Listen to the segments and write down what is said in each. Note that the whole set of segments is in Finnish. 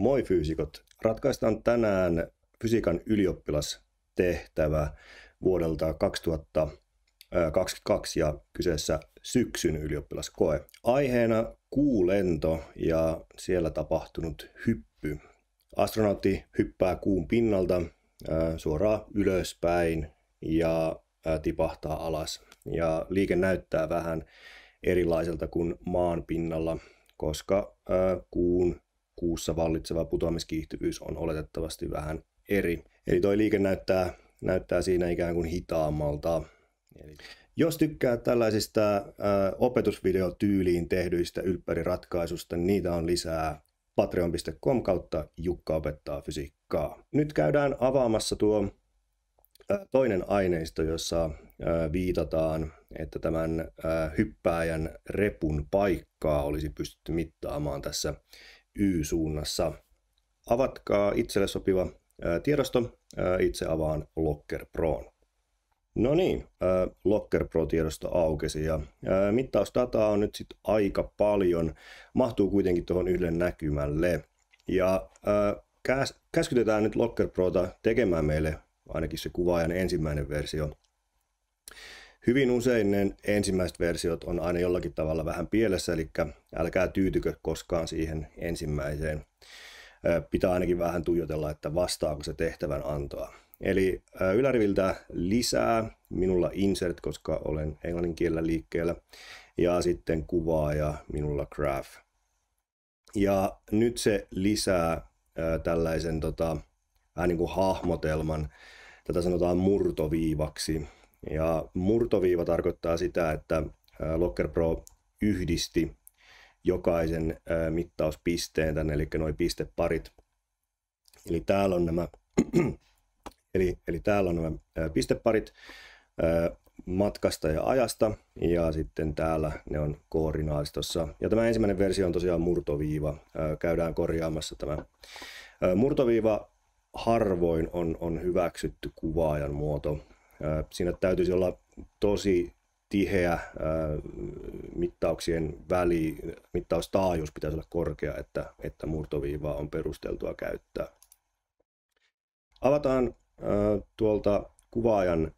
Moi fyysikot! Ratkaistaan tänään fysiikan ylioppilastehtävä vuodelta 2022 ja kyseessä syksyn ylioppilaskoe. Aiheena kuulento ja siellä tapahtunut hyppy. Astronautti hyppää kuun pinnalta suoraan ylöspäin ja tipahtaa alas. Ja liike näyttää vähän erilaiselta kuin maan pinnalla, koska kuun kuussa vallitseva putoamiskiihtyvyys on oletettavasti vähän eri. Eli toi liike näyttää, näyttää siinä ikään kuin hitaammalta. Eli jos tykkää tällaisista opetusvideotyyliin tehdyistä ylppäriratkaisusta, niin niitä on lisää patreon.com kautta Jukka opettaa fysiikkaa. Nyt käydään avaamassa tuo toinen aineisto, jossa viitataan, että tämän hyppääjän repun paikkaa olisi pystytty mittaamaan tässä Y-suunnassa. Avatkaa itselle sopiva tiedosto. Itse avaan Locker Proon. No niin, Locker Pro-tiedosto aukesi ja mittausdataa on nyt sitten aika paljon. Mahtuu kuitenkin tuohon yhden näkymälle. Ja käskytetään nyt Locker Prota tekemään meille ainakin se kuvaajan ensimmäinen versio Hyvin usein ne ensimmäiset versiot on aina jollakin tavalla vähän pielessä, eli älkää tyytykö koskaan siihen ensimmäiseen. Pitää ainakin vähän tuijotella, että vastaako se tehtävän antoa. Eli yläriviltä lisää, minulla insert, koska olen englannin kielellä liikkeellä, ja sitten kuvaa ja minulla graph. Ja nyt se lisää tällaisen tota, vähän niin kuin hahmotelman, tätä sanotaan murtoviivaksi, ja murtoviiva tarkoittaa sitä, että Locker Pro yhdisti jokaisen mittauspisteen tänne, eli noin pisteparit. Eli täällä on nämä, eli, eli täällä on nämä pisteparit matkasta ja ajasta, ja sitten täällä ne on koordinaatistossa. Ja tämä ensimmäinen versio on tosiaan murtoviiva. Käydään korjaamassa tämä. Murtoviiva harvoin on, on hyväksytty kuvaajan muoto. Siinä täytyisi olla tosi tiheä mittauksien väli, mittaustaajuus pitäisi olla korkea, että, että murtoviivaa on perusteltua käyttää. Avataan tuolta kuvaajan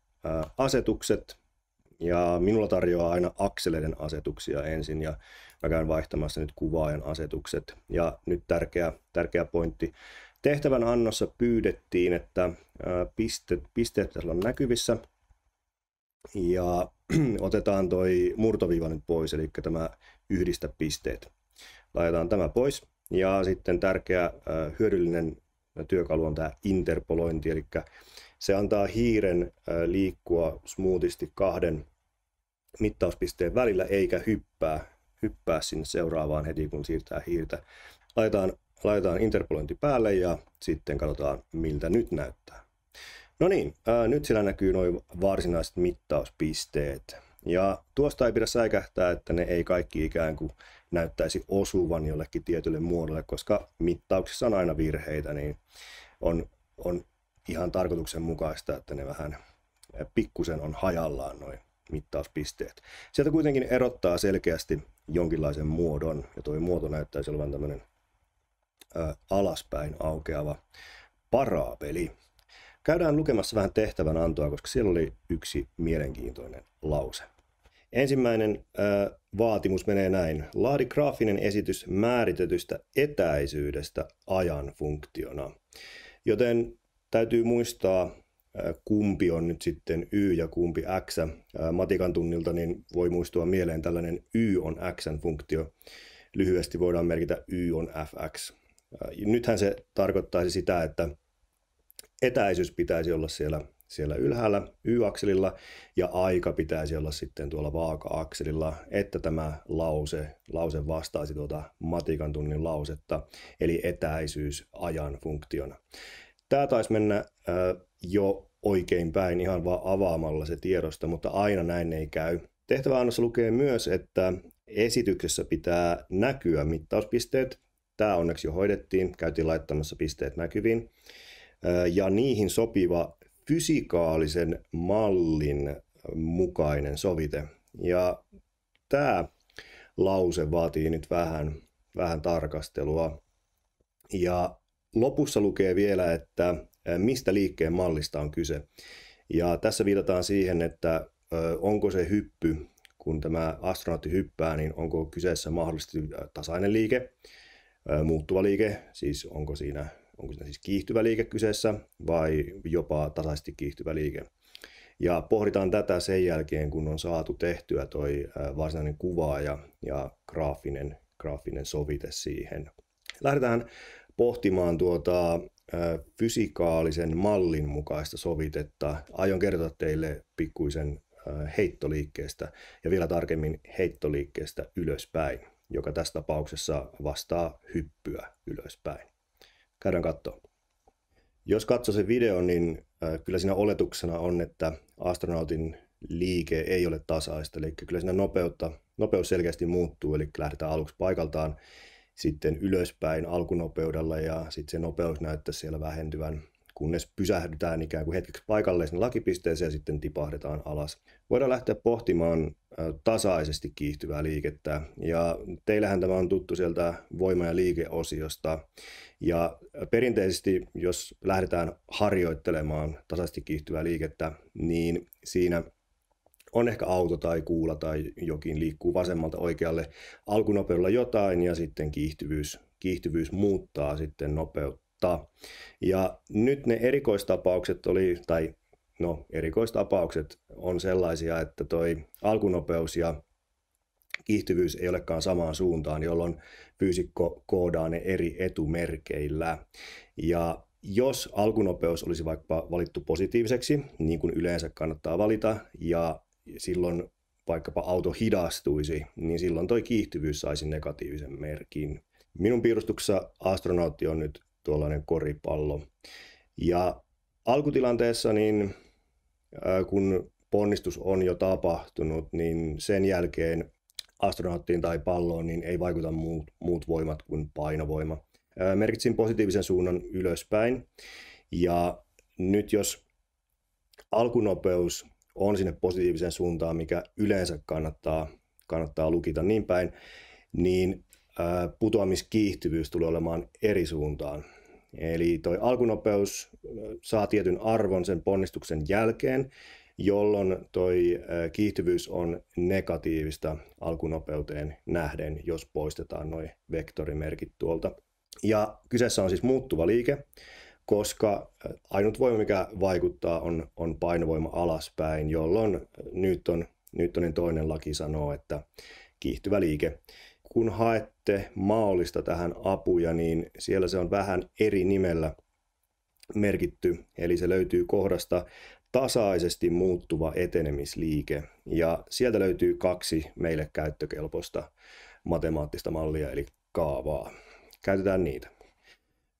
asetukset ja minulla tarjoaa aina akseleiden asetuksia ensin ja mä käyn vaihtamassa nyt kuvaajan asetukset ja nyt tärkeä, tärkeä pointti Tehtävän annossa pyydettiin, että pisteet, pisteet pitäisi olla näkyvissä ja otetaan toi murtoviiva nyt pois, eli tämä yhdistä pisteet. Laitetaan tämä pois ja sitten tärkeä hyödyllinen työkalu on tämä interpolointi, eli se antaa hiiren liikkua smoothisti kahden mittauspisteen välillä eikä hyppää, hyppää sinne seuraavaan heti, kun siirtää hiirtä. Laitetaan laitetaan interpolointi päälle ja sitten katsotaan, miltä nyt näyttää. No niin, ää, nyt siellä näkyy noin varsinaiset mittauspisteet. Ja tuosta ei pidä säikähtää, että ne ei kaikki ikään kuin näyttäisi osuvan jollekin tietylle muodolle, koska mittauksissa on aina virheitä, niin on, on ihan tarkoituksenmukaista, että ne vähän pikkusen on hajallaan noin mittauspisteet. Sieltä kuitenkin erottaa selkeästi jonkinlaisen muodon, ja tuo muoto näyttäisi olevan tämmöinen alaspäin aukeava paraabeli. Käydään lukemassa vähän tehtävän antoa, koska siellä oli yksi mielenkiintoinen lause. Ensimmäinen äh, vaatimus menee näin. Laadi graafinen esitys määritetystä etäisyydestä ajan funktiona. Joten täytyy muistaa, kumpi on nyt sitten Y ja kumpi X. Matikan tunnilta niin voi muistua mieleen tällainen Y on x funktio. Lyhyesti voidaan merkitä Y on Fx. Nythän se tarkoittaisi sitä, että etäisyys pitäisi olla siellä, siellä ylhäällä y-akselilla ja aika pitäisi olla sitten tuolla vaaka-akselilla, että tämä lause, lause vastaisi tuota matikan tunnin lausetta, eli etäisyys ajan funktiona. Tämä taisi mennä äh, jo oikein päin ihan vaan avaamalla se tiedosto, mutta aina näin ei käy. Tehtäväannossa lukee myös, että esityksessä pitää näkyä mittauspisteet Tämä onneksi jo hoidettiin, käytiin laittamassa pisteet näkyviin. Ja niihin sopiva fysikaalisen mallin mukainen sovite. Ja tämä lause vaatii nyt vähän, vähän tarkastelua. Ja lopussa lukee vielä, että mistä liikkeen mallista on kyse. Ja tässä viitataan siihen, että onko se hyppy, kun tämä astronautti hyppää, niin onko kyseessä mahdollisesti tasainen liike muuttuva liike, siis onko siinä, onko siinä siis kiihtyvä liike kyseessä vai jopa tasaisesti kiihtyvä liike. Ja pohditaan tätä sen jälkeen, kun on saatu tehtyä toi varsinainen kuva ja, ja graafinen, graafinen sovite siihen. Lähdetään pohtimaan tuota fysikaalisen mallin mukaista sovitetta. Aion kertoa teille pikkuisen heittoliikkeestä ja vielä tarkemmin heittoliikkeestä ylöspäin joka tässä tapauksessa vastaa hyppyä ylöspäin. Käydään katsoa. Jos katsoo sen videon, niin kyllä siinä oletuksena on, että astronautin liike ei ole tasaista, eli kyllä siinä nopeutta, nopeus selkeästi muuttuu, eli lähdetään aluksi paikaltaan sitten ylöspäin alkunopeudella ja sitten se nopeus näyttää siellä vähentyvän kunnes pysähdytään ikään kuin hetkeksi paikalleen sinne lakipisteeseen ja sitten tipahdetaan alas. Voidaan lähteä pohtimaan tasaisesti kiihtyvää liikettä ja teillähän tämä on tuttu sieltä voima- ja liikeosiosta ja perinteisesti jos lähdetään harjoittelemaan tasaisesti kiihtyvää liikettä, niin siinä on ehkä auto tai kuula tai jokin liikkuu vasemmalta oikealle alkunopeudella jotain ja sitten kiihtyvyys, kiihtyvyys muuttaa sitten nopeutta ottaa. Ja nyt ne erikoistapaukset oli, tai no erikoistapaukset on sellaisia, että toi alkunopeus ja kiihtyvyys ei olekaan samaan suuntaan, jolloin fyysikko koodaa ne eri etumerkeillä. Ja jos alkunopeus olisi vaikka valittu positiiviseksi, niin kuin yleensä kannattaa valita, ja silloin vaikkapa auto hidastuisi, niin silloin toi kiihtyvyys saisi negatiivisen merkin. Minun piirustuksessa astronautti on nyt tuollainen koripallo. Ja alkutilanteessa, niin, kun ponnistus on jo tapahtunut, niin sen jälkeen astronauttiin tai palloon niin ei vaikuta muut, muut voimat kuin painovoima. Merkitsin positiivisen suunnan ylöspäin ja nyt jos alkunopeus on sinne positiiviseen suuntaan, mikä yleensä kannattaa, kannattaa lukita niin päin, niin putoamiskiihtyvyys tulee olemaan eri suuntaan. Eli toi alkunopeus saa tietyn arvon sen ponnistuksen jälkeen, jolloin toi kiihtyvyys on negatiivista alkunopeuteen nähden, jos poistetaan noin vektorimerkit tuolta. Ja kyseessä on siis muuttuva liike, koska ainut voima, mikä vaikuttaa, on, on painovoima alaspäin, jolloin nyt on niin toinen laki sanoo, että kiihtyvä liike kun haette maolista tähän apuja, niin siellä se on vähän eri nimellä merkitty, eli se löytyy kohdasta tasaisesti muuttuva etenemisliike, ja sieltä löytyy kaksi meille käyttökelpoista matemaattista mallia, eli kaavaa. Käytetään niitä.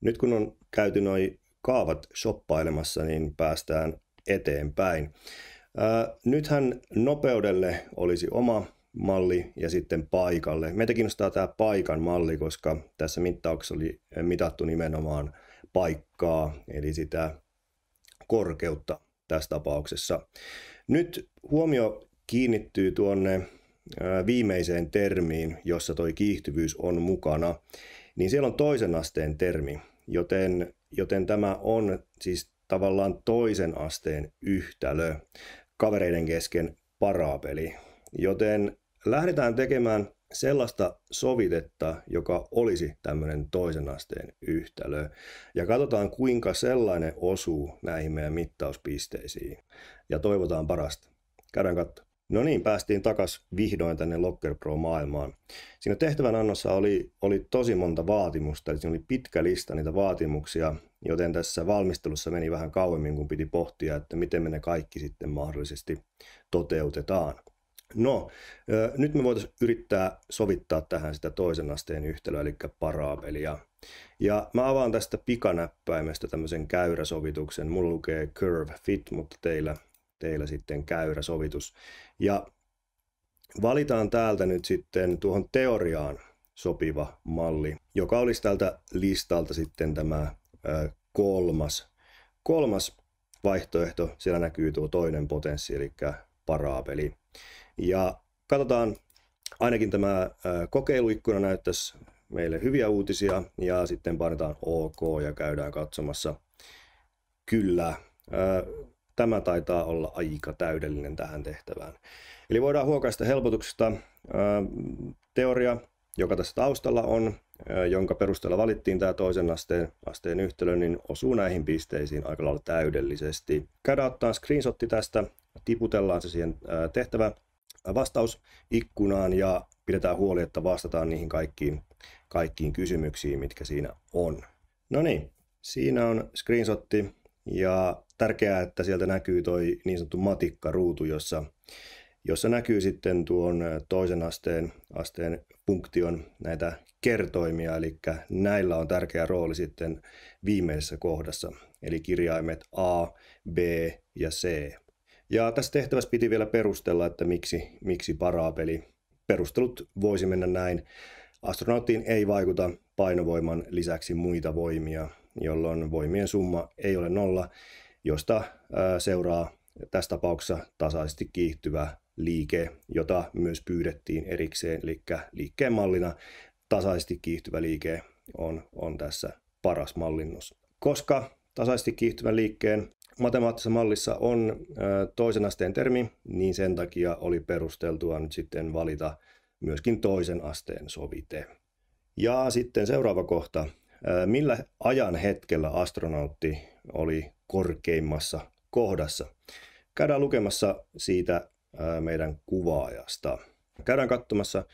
Nyt kun on käyty noin kaavat shoppailemassa, niin päästään eteenpäin. Ää, nythän nopeudelle olisi oma malli ja sitten paikalle. Meitä kiinnostaa tämä paikan malli, koska tässä mittauksessa oli eh, mitattu nimenomaan paikkaa, eli sitä korkeutta tässä tapauksessa. Nyt huomio kiinnittyy tuonne eh, viimeiseen termiin, jossa toi kiihtyvyys on mukana, niin siellä on toisen asteen termi, joten, joten tämä on siis tavallaan toisen asteen yhtälö kavereiden kesken parapeli. Joten lähdetään tekemään sellaista sovitetta, joka olisi tämmöinen toisen asteen yhtälö. Ja katsotaan, kuinka sellainen osuu näihin meidän mittauspisteisiin. Ja toivotaan parasta. Käydään katsomaan. No niin, päästiin takas vihdoin tänne Locker Pro-maailmaan. Siinä tehtävän annossa oli, oli tosi monta vaatimusta, eli siinä oli pitkä lista niitä vaatimuksia, joten tässä valmistelussa meni vähän kauemmin, kun piti pohtia, että miten me ne kaikki sitten mahdollisesti toteutetaan. No, nyt me voitaisiin yrittää sovittaa tähän sitä toisen asteen yhtälöä, eli parabelia. Ja mä avaan tästä pikanäppäimestä tämmöisen käyräsovituksen. Mulla lukee curve fit, mutta teillä, teillä sitten käyräsovitus. Ja valitaan täältä nyt sitten tuohon teoriaan sopiva malli, joka olisi tältä listalta sitten tämä kolmas, kolmas vaihtoehto. Siellä näkyy tuo toinen potenssi, eli paraabeli. Ja katsotaan, ainakin tämä kokeiluikkuna näyttäisi meille hyviä uutisia ja sitten painetaan OK ja käydään katsomassa. Kyllä, tämä taitaa olla aika täydellinen tähän tehtävään. Eli voidaan huokaista helpotuksesta teoria, joka tässä taustalla on, jonka perusteella valittiin tämä toisen asteen, asteen yhtälö, niin osuu näihin pisteisiin aika lailla täydellisesti. Käydään ottaa screenshotti tästä tiputellaan se siihen tehtävä vastausikkunaan ja pidetään huoli, että vastataan niihin kaikkiin, kaikkiin kysymyksiin, mitkä siinä on. No niin, siinä on screenshotti ja tärkeää, että sieltä näkyy toi niin sanottu matikkaruutu, jossa, jossa näkyy sitten tuon toisen asteen, asteen funktion näitä kertoimia, eli näillä on tärkeä rooli sitten viimeisessä kohdassa, eli kirjaimet A, B ja C. Ja tässä tehtävässä piti vielä perustella, että miksi, miksi paraapeli. Perustelut voisi mennä näin. Astronauttiin ei vaikuta painovoiman lisäksi muita voimia, jolloin voimien summa ei ole nolla, josta seuraa tässä tapauksessa tasaisesti kiihtyvä liike, jota myös pyydettiin erikseen, eli liikkeen mallina tasaisesti kiihtyvä liike on, on tässä paras mallinnus. Koska tasaisesti kiihtyvän liikkeen matemaattisessa mallissa on toisen asteen termi, niin sen takia oli perusteltua nyt sitten valita myöskin toisen asteen sovite. Ja sitten seuraava kohta. Millä ajan hetkellä astronautti oli korkeimmassa kohdassa? Käydään lukemassa siitä meidän kuvaajasta. Käydään katsomassa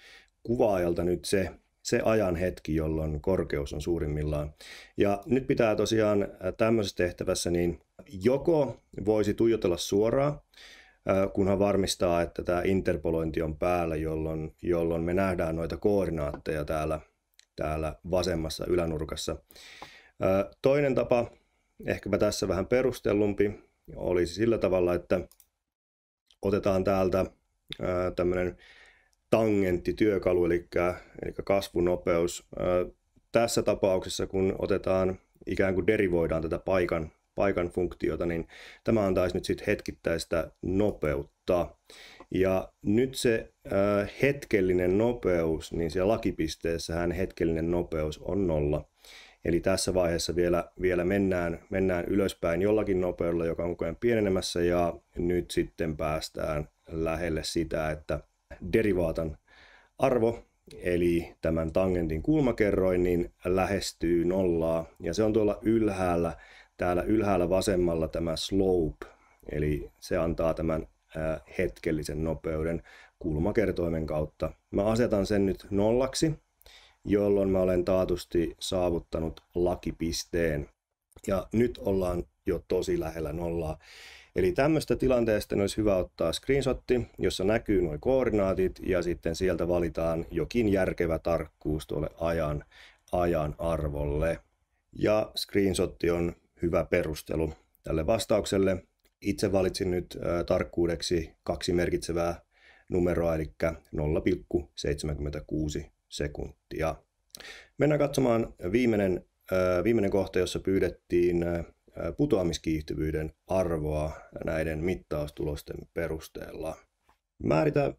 kuvaajalta nyt se, se ajan hetki, jolloin korkeus on suurimmillaan. Ja nyt pitää tosiaan tämmöisessä tehtävässä niin joko voisi tuijotella suoraan, kunhan varmistaa, että tämä interpolointi on päällä, jolloin, jolloin me nähdään noita koordinaatteja täällä, täällä vasemmassa ylänurkassa. Toinen tapa, ehkäpä tässä vähän perustellumpi, olisi sillä tavalla, että otetaan täältä tämmöinen tangenttityökalu, eli, eli kasvunopeus. Tässä tapauksessa, kun otetaan ikään kuin derivoidaan tätä paikan paikan funktiota, niin tämä antaisi nyt sitten hetkittäistä nopeutta. Ja nyt se äh, hetkellinen nopeus, niin siellä lakipisteessähän hetkellinen nopeus on nolla. Eli tässä vaiheessa vielä, vielä mennään, mennään ylöspäin jollakin nopeudella, joka on koko ajan pienenemässä, ja nyt sitten päästään lähelle sitä, että derivaatan arvo, eli tämän tangentin kulmakerroin, niin lähestyy nollaa, ja se on tuolla ylhäällä täällä ylhäällä vasemmalla tämä slope, eli se antaa tämän hetkellisen nopeuden kulmakertoimen kautta. Mä asetan sen nyt nollaksi, jolloin mä olen taatusti saavuttanut lakipisteen. Ja nyt ollaan jo tosi lähellä nollaa. Eli tämmöistä tilanteesta olisi hyvä ottaa screenshotti, jossa näkyy nuo koordinaatit ja sitten sieltä valitaan jokin järkevä tarkkuus tuolle ajan, ajan arvolle. Ja screenshotti on hyvä perustelu tälle vastaukselle. Itse valitsin nyt tarkkuudeksi kaksi merkitsevää numeroa, eli 0,76 sekuntia. Mennään katsomaan viimeinen, viimeinen kohta, jossa pyydettiin putoamiskiihtyvyyden arvoa näiden mittaustulosten perusteella. Määritä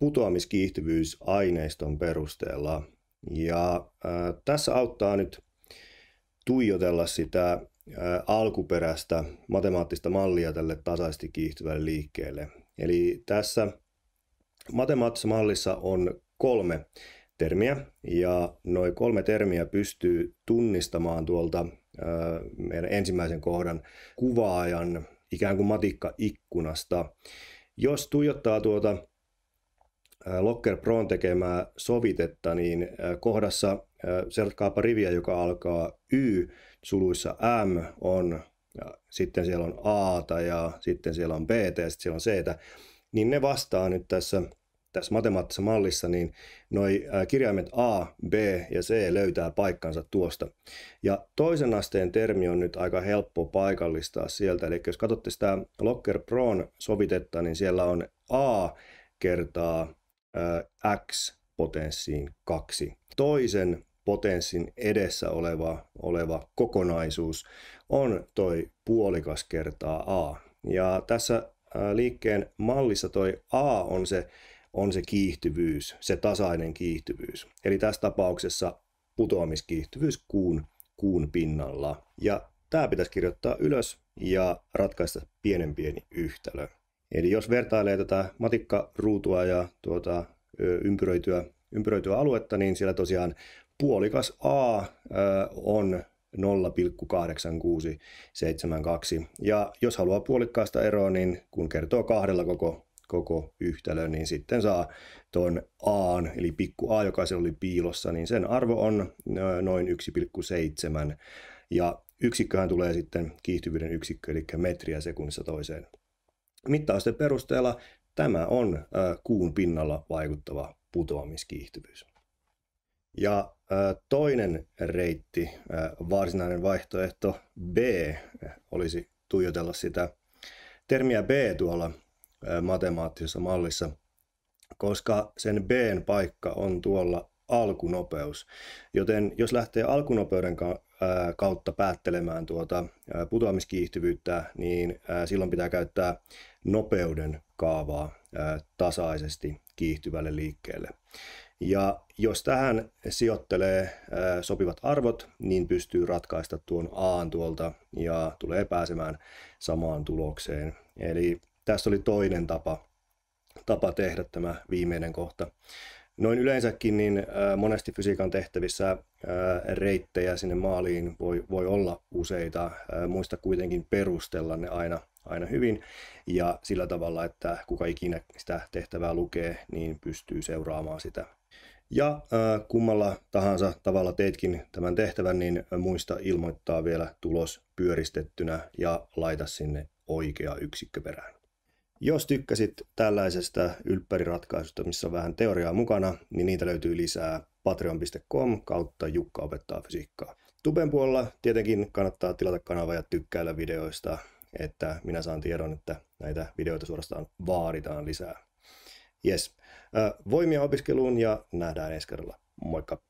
putoamiskiihtyvyys aineiston perusteella. Ja tässä auttaa nyt tuijotella sitä alkuperäistä matemaattista mallia tälle tasaisesti kiihtyvälle liikkeelle. Eli tässä matemaattisessa mallissa on kolme termiä ja noin kolme termiä pystyy tunnistamaan tuolta meidän ensimmäisen kohdan kuvaajan ikään kuin matikkaikkunasta. Jos tuijottaa tuota Locker Proon tekemää sovitetta, niin kohdassa, selkkaapa riviä, joka alkaa Y, suluissa M on, ja sitten siellä on A ja sitten siellä on B ja sitten siellä on C, niin ne vastaa nyt tässä, tässä matemaattisessa mallissa, niin noi kirjaimet A, B ja C löytää paikkansa tuosta. Ja toisen asteen termi on nyt aika helppo paikallistaa sieltä, eli jos katsotte sitä Locker Proon sovitetta, niin siellä on A kertaa X potenssiin 2. Toisen potenssin edessä oleva, oleva kokonaisuus on toi puolikas kertaa A. Ja tässä liikkeen mallissa toi A on se, on se kiihtyvyys, se tasainen kiihtyvyys. Eli tässä tapauksessa putoamiskiihtyvyys kuun, kuun pinnalla. Ja tämä pitäisi kirjoittaa ylös ja ratkaista pienen pieni yhtälö. Eli jos vertailee tätä matikkaruutua ja tuota, ympyröityä, ympyröityä aluetta, niin siellä tosiaan puolikas A on 0,8672. Ja jos haluaa puolikkaasta eroa, niin kun kertoo kahdella koko, koko yhtälön, niin sitten saa tuon A, eli pikku A, joka se oli piilossa, niin sen arvo on noin 1,7. Ja yksikköhän tulee sitten kiihtyvyyden yksikkö, eli metriä sekunnissa toiseen. Mittausten perusteella tämä on kuun pinnalla vaikuttava putoamiskiihtyvyys. Ja toinen reitti, varsinainen vaihtoehto B, olisi tuijotella sitä termiä B tuolla matemaattisessa mallissa, koska sen Bn paikka on tuolla alkunopeus. Joten jos lähtee alkunopeuden kautta päättelemään tuota putoamiskiihtyvyyttä, niin silloin pitää käyttää nopeuden kaavaa tasaisesti kiihtyvälle liikkeelle. Ja jos tähän sijoittelee sopivat arvot, niin pystyy ratkaista tuon A tuolta ja tulee pääsemään samaan tulokseen. Eli tässä oli toinen tapa, tapa tehdä tämä viimeinen kohta. Noin yleensäkin niin monesti fysiikan tehtävissä reittejä sinne maaliin voi, voi olla useita. Muista kuitenkin perustella ne aina, aina hyvin ja sillä tavalla, että kuka ikinä sitä tehtävää lukee, niin pystyy seuraamaan sitä ja äh, kummalla tahansa tavalla teitkin tämän tehtävän, niin muista ilmoittaa vielä tulos pyöristettynä ja laita sinne oikea yksikkö perään. Jos tykkäsit tällaisesta ylppäriratkaisusta, missä on vähän teoriaa mukana, niin niitä löytyy lisää patreon.com kautta Jukka opettaa fysiikkaa. Tuben puolella tietenkin kannattaa tilata kanava ja tykkäillä videoista, että minä saan tiedon, että näitä videoita suorastaan vaaditaan lisää. Yes. Voimia opiskeluun ja nähdään ensi kerralla. Moikka!